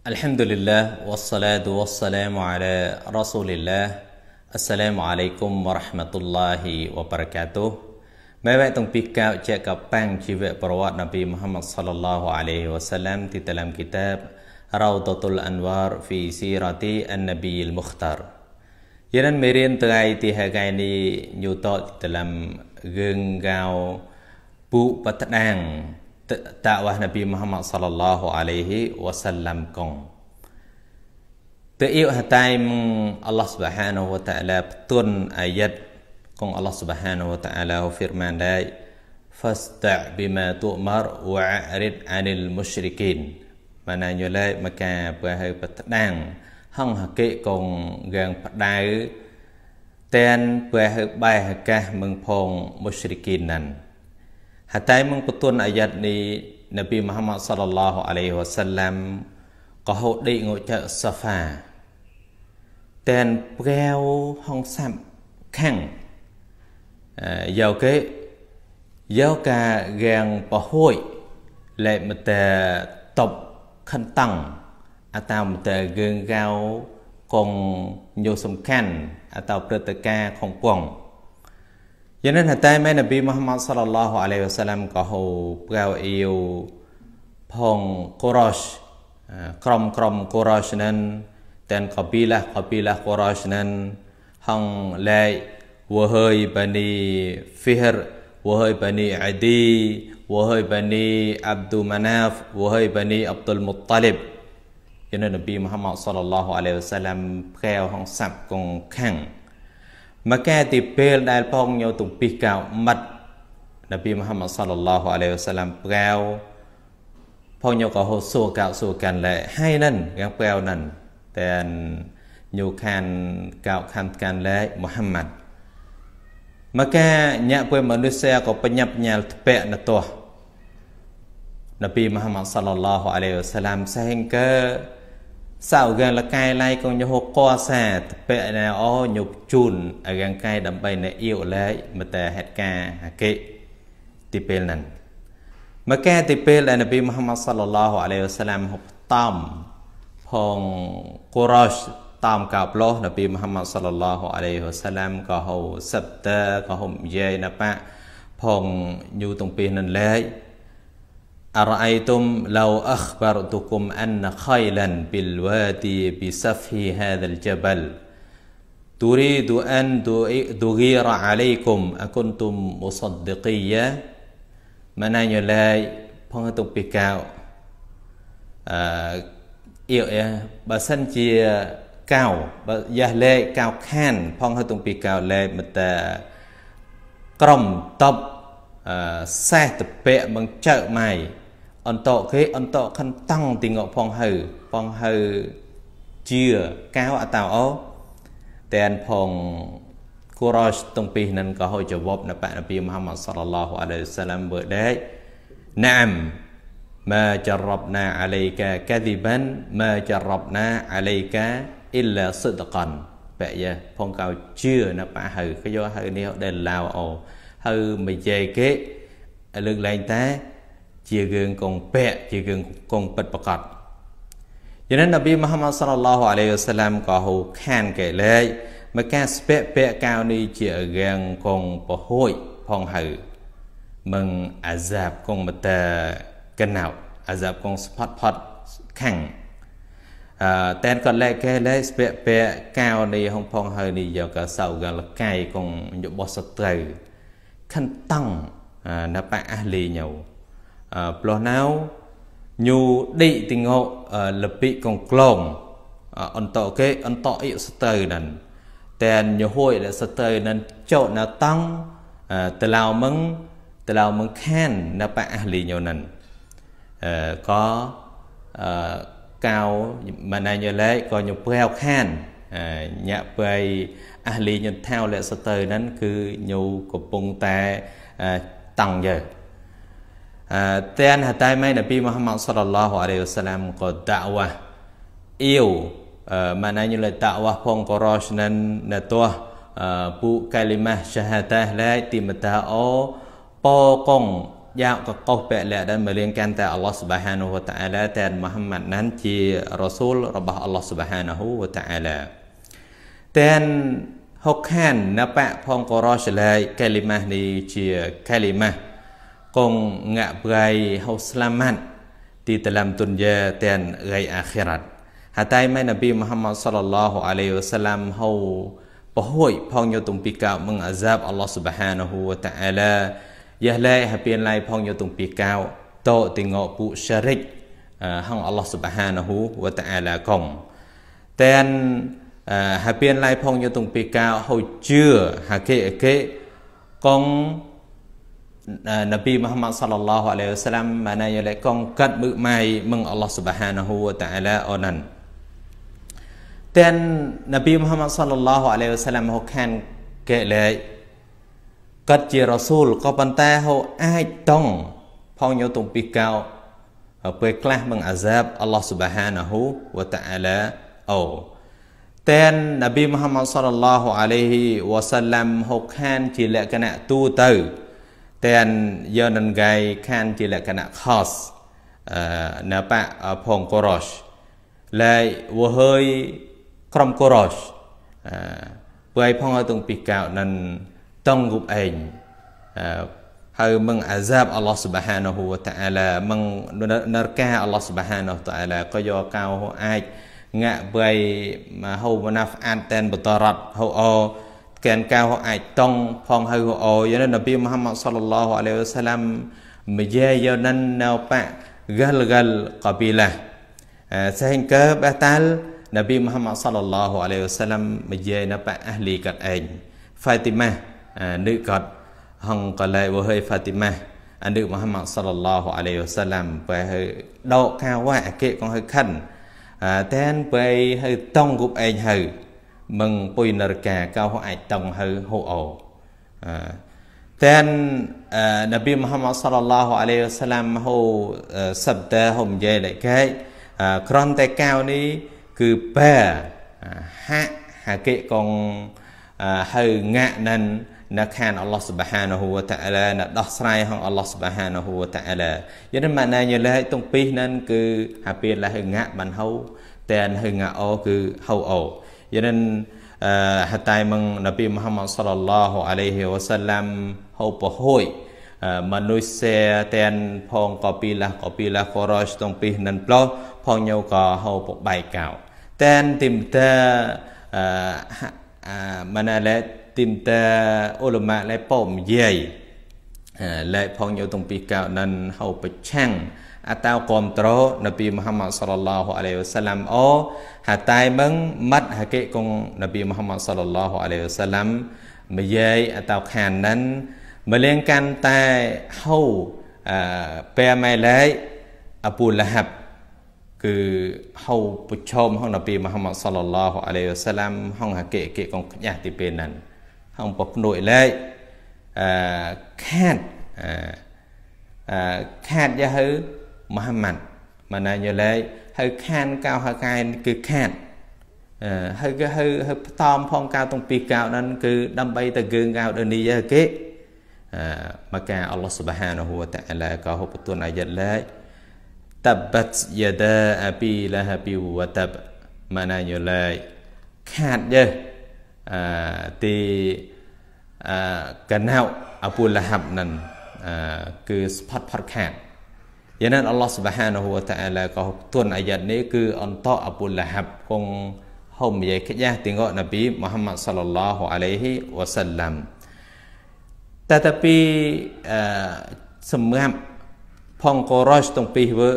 الحمد لله والصلاة والسلام على رسول الله السلام عليكم ورحمة الله وبركاته ما بعد تنبى كاو جاك بان جيوة بروا نبي محمد صلى الله عليه وسلم في تلام كتاب روضة الأنوار في سيرة النبي المختار ينن مرين تغاية تهاجيني نيوتو في تلام غنغاو بو بطنان តាវ៉ានប៊ីមហាម៉ាត់សល្លឡោះអាឡៃហ៊ីវ៉ាសាឡាំកងតើអ៊ីវហតៃមអល់ឡោះស៊ុបហានវតាឡាផ្ទុនអាយ៉ាត់កងអល់ឡោះស៊ុបហានវតាឡាហ្វីរម៉ានដែរ فاستع بما تؤمر وعرض عن المشركين ម៉ាណាញូឡេមកការបើហៅបដាំងហងហកេកងកាងផ្ដៅតែនបើហៅបែកាសមឹងផងមុស្រីគីនណាន់ Hatta mengutuan ayat ni Nabi Muhammad sallallahu alaihi wasallam có hậu định ngộ chợ Safa tên preo hong sam khang dầu kế dầu cả gàng bỏ hội lệ mà tờ tộc khăn tăng à tao mà tờ gương gao còn nhiều sầm khăn à tao prơ tờ ca không quòng cho nên តែមែននប៊ីមូហាម៉ាត់សល្លឡោះអាឡៃវ៉ាសាឡាមក៏ហៅប្រៅអ៊ីវផងកូរ៉ាសក្រុមក្រុមកូរ៉ាសនឹងតែនកប៊ីឡាកប៊ីឡាកូរ៉ាសនឹងហងឡៃវ៉ហើយបានីហ្វីហរវ៉ហើយបានីអាឌីវ៉ហើយបានីអាប់ឌូម៉ាណាហ្វវ៉ហើយបានីអាប់ឌុលមុតតាលីបជានៅនប៊ីមូហាម៉ាត់សល្លឡោះអាឡៃវ៉ាសាឡាមប្រៅហងសាប់កងខាំងមកកែទីពេលដែលផងញោទំពីកៅមិត្តនប៊ីមហាម៉ាត់សាឡឡោះអាឡៃវសាឡាំប្រែវផងញោក៏ហូសួរកៅសួរកាន់ឡែហើយនឹងកាប្រែវនឹងតែញោខានកៅខានកាន់ឡែមូហាម៉ាត់មកកែញាក់ពេលមនុស្សក៏បញ្ញាប់ញាល់ធ្ពាក់នៅទោះនប៊ីមហាម៉ាត់សាឡឡោះអាឡៃវសាឡាំសេហិងកើសោកាលកាយឡៃកងយហកោសាតពៈណែអោញប់ជូនអរាងកាយដើម្បីណែអ៊ីវលែកមតែហេតុការអកិទីពេលហ្នឹងមកកែទីពេលដែលនប៊ីមូហាម៉ាត់សល្លឡោះអាឡៃវសាឡាមហុបតំផងកូរ៉ាស់តាមកាប្លោះនប៊ីមូហាម៉ាត់សល្លឡោះអាឡៃវសាឡាមក៏ហៅសិបតើក៏ហុំយាយណបៈផងយូតុងពីនឹងលែក أرأيتم لو أخبرتكم أن خيلا بالوادي بسفه هذا الجبل تريد أن تغير عليكم أكنتم مصدقية من أن يلاي ផងទៅពីកៅអឺអ៊ីបើសិនជាកៅបើយ៉ាស់លេខកៅខានផងទៅពីកៅលេខមិនតែក្រុមតបអឺសេះតពៈបង្ចើម៉ៃអន្តកគេអន្តកខន្តងទីងផងហើផងហើជាកៅអតោអូតែនផងគូរ៉ជទាំងពីរនឹងក៏ហូចជាវប់នៅបណពីមហាម៉ាត់សល្ឡោះអាឡៃសាឡាមវើដែកណាម ما جربنا عليك كذبا ما جربنا عليك إلا صدقا បែកយ៉ាផងកៅជឿនៅបាហៅគេយកហៅនេះដែលឡាវអូហៅមិនជេគេលើកឡើងតែជារឿងកងពាក់ជារឿងកងពិតប្រកបយ៉ាងណានប៊ីមហាម៉ាត់សល្លឡោះអាឡៃវ៉ាសឡាមក៏ហៅខានកែលែកមកការស្ពាក់ពាក់កៅនេះជារឿងកងពហួយផងហើមិនអាសាបកងមតាកណៅអាសាបកងស្ផតផតខាំងអឺតែនក៏លែកកែលែកស្ពាក់ពាក់កៅនេះហងផងហើនេះយកកសៅកលកាយកងរបស់សត្រូវខាន់តង់ណបអះលីញោផ្លោះណៅញូឌីទីងោលពិកងក្លងអន្តោគេអន្តោអ៊ីស្ទើនឹងតែញហួយលស្ទើនឹងចោណតង់តឡៅមឹងតឡៅមឹងខាននៅប៉អះលីញូនឹងអឺក៏អឺកៅម៉ានញលេក៏ញប្រែវខានញាក់បៃអះលីញថៅលស្ទើនឹងគឺញូកំពុងតែតង់យើ dan hatayma Nabi Muhammad sallallahu alaihi wasallam ko dakwah yêu maknanya le dakwah phong koros nan na tuah pu kalimah syahadah la timata o po kong យ៉ាងកកុសពលៈដែលមករៀងកាន់តែអល់ឡោះសុបហានហូវតាអាឡាតែមូហាម៉ាត់ណានជារ៉ាស៊ូលរបស់អល់ឡោះសុបហានហូវតាអាឡាតែនហុកខានណបៈផងក៏រ៉ាសឡៃកាលីម៉ាស់នេះជាកាលីម៉ាស់ Kong ngapai selamat di dalam dunia dan gai akhirat. Hatai mai Nabi Muhammad sallallahu alaihi wasallam hau pahui phong yo tung pikau mengazab Allah Subhanahu wa taala. Yah lai hapian lai phong yo tung pikau to tingo pu syarik hang Allah Subhanahu wa taala kong. Ten hapian lai phong yo tung pikau hau chưa hake ke kong Nabi Muhammad sallallahu alaihi wasallam manayale kongkat bermai meng Allah Subhanahu wa taala onan. Dan Nabi Muhammad sallallahu alaihi wasallam ហូខានកេលេកាត់ជារ៉ាស៊ូលក៏ប៉ុន្តែហូអាចតង់ផងយោទុំពីកោពេលខ្លះមងអាសាបអល់ឡោះស៊ុបហានាហ៊ូវតាអាឡាអូតែននប៊ីមូហាម៉ាត់សល្លឡោះអាឡៃហ៊ីវ៉ាសាឡាំហូខានជាលក្ខណៈទូទៅទាំងយនង្កាយខានជាលក្ខណៈ khos នៅបៈផងកូរ៉ូសលែកវហើយក្រុមកូរ៉ូសព្រៃផងឲ្យទងពីកៅនឹងតងគប់ឯងហើយមឹងអាសាបអល់ឡោះស៊ុបហានាហ៊ូវតាអាឡាមឹងនរកាអល់ឡោះស៊ុបហានាតាអាឡាក៏យកកៅអាចងាក់ព្រៃហូវណាហ្វអាត់តែនបតរ៉ាត់ហូអូកែនកៅអាចតង់ផងហៅអោយនប៊ីមហាម៉ាត់សល្លឡោះអាឡៃវសាឡាំមយាយនាន់ណៅប៉ galgal qabilah sehingga batal Nabi Muhammad sallallahu alaihi wasallam mejai napa ahli kat ain Fatimah nữ kat hong kalai wa hai Fatimah nữ Muhammad sallallahu alaihi wasallam pe dok kawa ke kon hai khan ten pe hai tong gup ain hai mừng bùi nở cả cao hoa ạch tầng hư hô ồ tên Nabi Muhammad sallallahu alaihi wasallam hô sập tê hùng dê lại cái kron tê cao ní cứ bè hạ hạ kệ con hư ngạ nên នៅខានអល់ឡោះសុបហានហូវតាអាឡានៅដោះស្រាយហងអល់ឡោះសុបហានហូវតាអាឡាយន្តម៉ាណាយលេតុងពីហ្នឹងគឺហាពីលះងៈបានហៅតែនហងៈអូគឺហៅអូ Jadi uh, hatai meng Nabi Muhammad sallallahu alaihi wasallam hau pohoi uh, manusia ten phong kopilah kopilah koros tong pih nan plo phong nhau ko hau po bai kau ten tim ta uh, uh, mana le tim ta ulama le pom yai លែកផងយកតុងពីកៅនឹងហៅប្រឆាំងអតោគាំទ្រនប៊ីមហាម៉ាត់សលឡោះអាឡៃវសាឡាំអូហតែមឹងម៉ាត់ហកេកងនប៊ីមហាម៉ាត់សលឡោះអាឡៃវសាឡាំមយាយអតោខាននិន មលៀងកាន់តែហៅអឺបែម៉ែលែកអពូលហាប់គឺហៅប្រឈមហងនប៊ីមហាម៉ាត់សលឡោះអាឡៃវសាឡាំហងហកេកេកងខ្ញាស់ទីពេលហ្នឹងហងប្រភ្នួយលែកអឺខាតអឺខាតយ៉ាហឺ Muhammad Manayalay ហើយខានកៅហើយកែនគឺខាតហើយគឺហើយហើយផ្តំផងកៅទាំងពីរកៅហ្នឹងគឺដើម្បីតែគឺកៅដូចនេះឯគេមកការអល់ឡោះស៊ុបហានហូវតាឡាកោហបទុនអាយ៉ាត់ឡាតបតយដាអប៊ីឡាហប៊ីវតបម៉ាណាយូឡាយខាតយើអឺទីអឺកណៅអពូលហាប់នឹងអឺគឺស្ផាត់ផាត់ខាតយ៉ាងណាអល់ឡោះសុបហានហូវតាអាឡាក៏ទុនអាយ៉ាត់នេះគឺអន្តអបុលហាប់គង់ហុំយាយខ្យះទីងកណាប៊ីមូហាម៉ាត់សាឡឡោះអាឡៃហ៊ីវ៉ាសាឡាំតែតាពីអឺសម្រាប់ផងកូរ៉ូសទាំងពីរវើ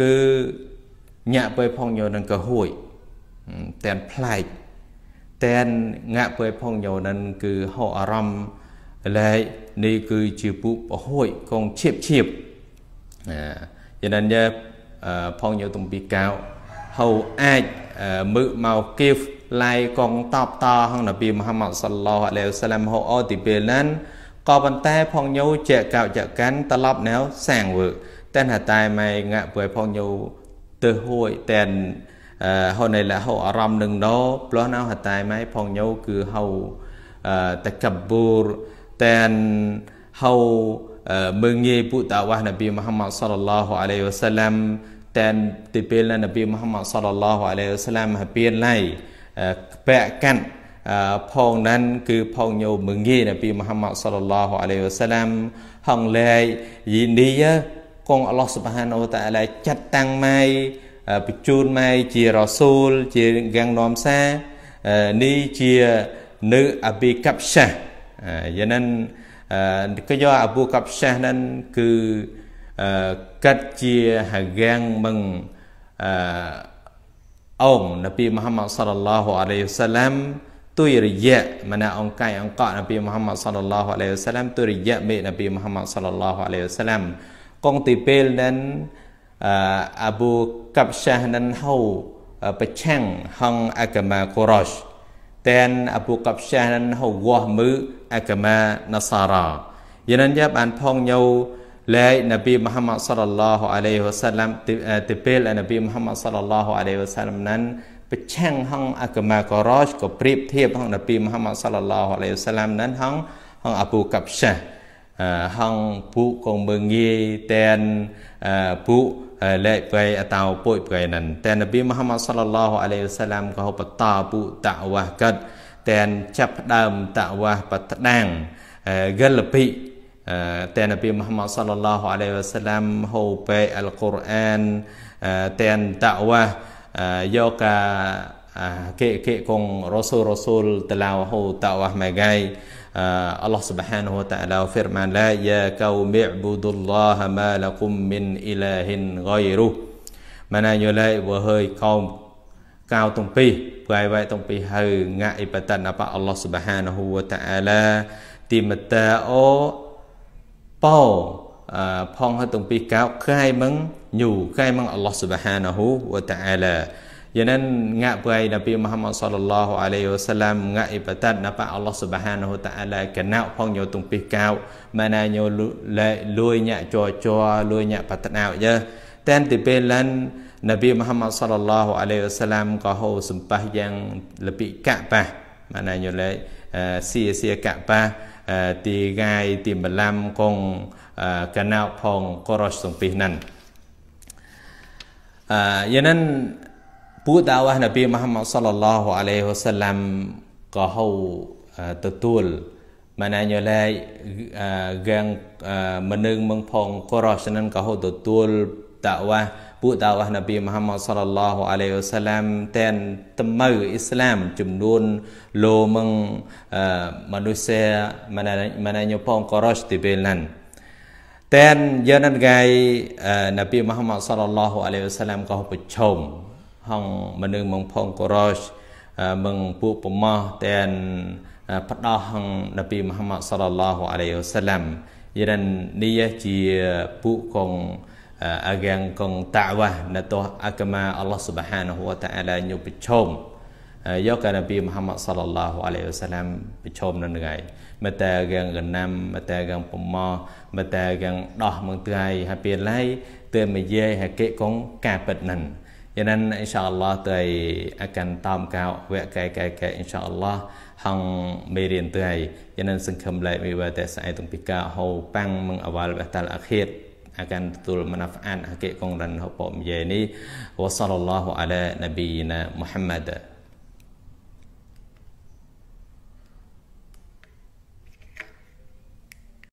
គឺញាក់ពេលផងយោនឹងក៏ហួយតែនប្លែកតែនងាក់ពេលផងយោនឹងគឺហោអារម្មណ៍ឡែនេះគឺជាពុបហួយកងឈៀបឈៀប Cho nên phong nhiều tùng bị cao hầu ai mự màu kif lai con tọp to hằng là bị Muhammad sallallahu alaihi wasallam hậu ô tì bề lên có vấn tay phong nhau chạy cạo chạy cắn ta lọc néo sàng vự tên hà tài mày ngạ với phong nhau từ hồi tên hồi này là hậu ở râm đừng đó lo nào hà tài mày phong nhau cứ hầu ta cập bùr tên hầu mengenai put dakwah Nabi Muhammad sallallahu alaihi wasallam dan tipil Nabi Muhammad sallallahu alaihi wasallam ហពៀនឡៃបែកកាត់ផងนั้นគឺផងញោមងាយនប៊ីមហាម៉ាត់សលឡោះអាឡៃវ៉ាសឡាមហងលែកយីនីកងអឡោះសុបហានអូតាអាឡៃចាត់តាំងម៉ៃបញ្ជូនម៉ៃជារ៉សូលជាកាំងនាំសានេះជានៅអប៊ីកាប់សាយ៉ាងนั้นគេយកអពូកបឆះនឹងគឺកាត់ជាហកាំងមឹងអអង្គនប៊ីមហាម៉ាត់សល្លាហ៍អាឡៃហ៊ីវសាឡាមទុយរយៈមណាអង្គកាយអង្គកនប៊ីមហាម៉ាត់សល្លាហ៍អាឡៃហ៊ីវសាឡាមទុយរយៈមេនប៊ីមហាម៉ាត់សល្លាហ៍អាឡៃហ៊ីវសាឡាមកងទីពេលនឹងអពូកបឆះនឹងហៅប្រឆាំងហងអកមាកូរ៉ាស់ ten apu kap shanan ho wah mu agama nasara yanan ya ban phong nhau lai nabi muhammad sallallahu alaihi wasallam te pel nabi muhammad sallallahu alaihi wasallam nan ប្រឆាំងហងអកមាករ៉ោចក៏ប្រៀបធៀបហងនប៊ីមហាម៉ាត់សល្លឡោះអាឡៃវសាឡាមនឹងហងហងអប៊ូកាប់ឆា hằng phụ công mừng nghi tên phụ lệ về tàu bội về nền tên Nabi Muhammad sallallahu alaihi wasallam có hộp tà phụ tạo và cật tên chấp đàm tạo và bật đàng gần lập bị tên Nabi Muhammad sallallahu alaihi wasallam hô về Al-Quran tên tạo và do cả kệ kệ cùng Rasul Rasul tàu hô tạo và mẹ gai Allah Subhanahu wa taala firman la ya qaumi ibudullaha ma lakum min ilahin ghairuh. Mana yo lai wa hơi kaum cao tông pi, vai vai tông pi hau ngai patan apa Allah Subhanahu wa taala timata o pao ផងហើយទាំងពីរកោកកាយមឹងញូកាយមឹងអល់ឡោះស៊ុបហានាហ៊ូវតាអាឡា Jangan ngak pai Nabi Muhammad sallallahu alaihi wasallam ngak ibadat napa Allah Subhanahu wa taala kana phong nyo tung pih kau mana nyo lui nyak cho cho lui nyak pat nau je ten ti pelan Nabi Muhammad sallallahu alaihi wasallam ko ho sempah yang lebih Ka'bah mana nyo le si si Ka'bah ទីកាយទី5កងកណោផងកុរសសំពីហ្នឹងអឺយ៉ាងហ្នឹងពួកដាវ៉ានប៊ីមហាម៉ាត់សល្លឡោះអាឡៃហ៊ូសាឡាំក៏ហៅទទួលម៉ាណាញឡៃហ្គាំងមនុស្សមឹងផងក៏រស់នឹងក៏ហៅទទួលតាវ៉ាពួកតាវ៉ានប៊ីមហាម៉ាត់សល្លឡោះអាឡៃហ៊ូសាឡាំតែនតមើអ៊ីស្លាមចំនួនលោមឹងមនុស្សម៉ាណាញផងក៏រស់ទីពេលណាតែនយានណងៃនប៊ីមហាម៉ាត់សល្លឡោះអាឡៃហ៊ូសាឡាំក៏ប្រជុំហងមនុស្សមងផងកូរ៉ូជមងពួកប្រម៉ោះតែនផ្ដោះនប៊ីមហាម៉ាត់សល្លឡោះអាឡៃហ៊ីវសាឡាំយាននេះជាពួកកងអាកាងកងតាវ៉ាណតោះអាកម៉ាអល់ឡោះស៊ុបហានហ៊ូវតាអាឡាញុបឈុំយកកានប៊ីមហាម៉ាត់សល្លឡោះអាឡៃហ៊ីវសាឡាំបឈុំនៅថ្ងៃមកតែកងកណាំមកតែកងប្រម៉ោះមកតែកងដោះមកថ្ងៃហើយពេលឡៃទើបមកយាយហកេកងការពិតនឹងยันนั้นอินชาอัลลอฮ์ตัวอาการตามก้าวเวกไก่ไก่ไอินชาอัลลอฮ์หังเมเรียนตัวยันนั้นสังคมเลยมีว่าแต่สายตรงปีกาเขาปังมึงอวัลบัตัลอาคิดอาการตุลมนาฟาันอาเกะกงรันเฮาปอมเยนี่วะซัลลัลลอฮุอะลัยนบีนะมุฮัมมัด